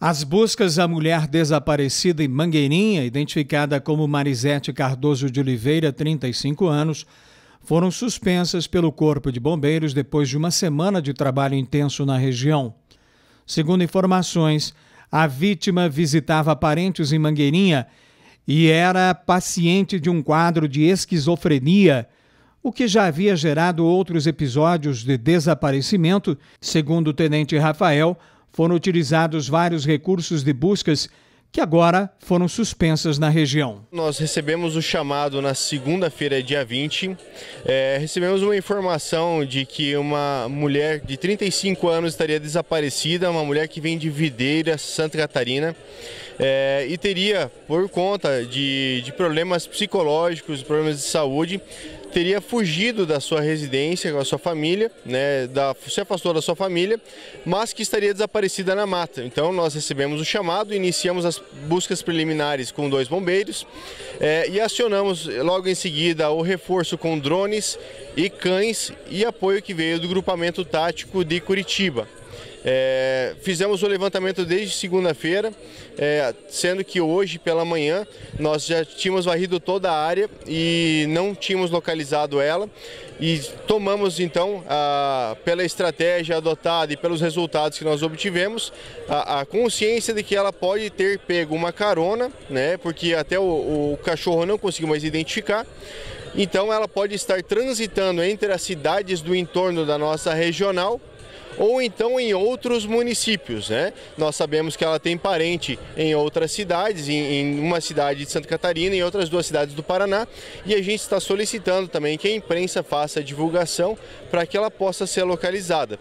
As buscas à mulher desaparecida em Mangueirinha, identificada como Marisete Cardoso de Oliveira, 35 anos, foram suspensas pelo Corpo de Bombeiros depois de uma semana de trabalho intenso na região. Segundo informações, a vítima visitava parentes em Mangueirinha e era paciente de um quadro de esquizofrenia, o que já havia gerado outros episódios de desaparecimento, segundo o tenente Rafael foram utilizados vários recursos de buscas que agora foram suspensas na região. Nós recebemos o chamado na segunda-feira, dia 20. É, recebemos uma informação de que uma mulher de 35 anos estaria desaparecida, uma mulher que vem de Videira, Santa Catarina. É, e teria, por conta de, de problemas psicológicos, problemas de saúde, teria fugido da sua residência com a sua família, né, da, se afastou da sua família, mas que estaria desaparecida na mata. Então nós recebemos o chamado, iniciamos as buscas preliminares com dois bombeiros é, e acionamos logo em seguida o reforço com drones e cães e apoio que veio do grupamento tático de Curitiba. É, fizemos o levantamento desde segunda-feira, é, sendo que hoje pela manhã nós já tínhamos varrido toda a área e não tínhamos localizado ela. E tomamos então, a, pela estratégia adotada e pelos resultados que nós obtivemos, a, a, consciência de que ela pode ter pego uma carona, né, porque até o, o cachorro não conseguiu mais identificar. Então ela pode estar transitando entre as cidades do entorno da nossa regional ou então em outros municípios. Né? Nós sabemos que ela tem parente em outras cidades, em, em uma cidade de Santa Catarina e outras duas cidades do Paraná, e a gente está solicitando também que a imprensa faça a divulgação para que ela possa ser localizada.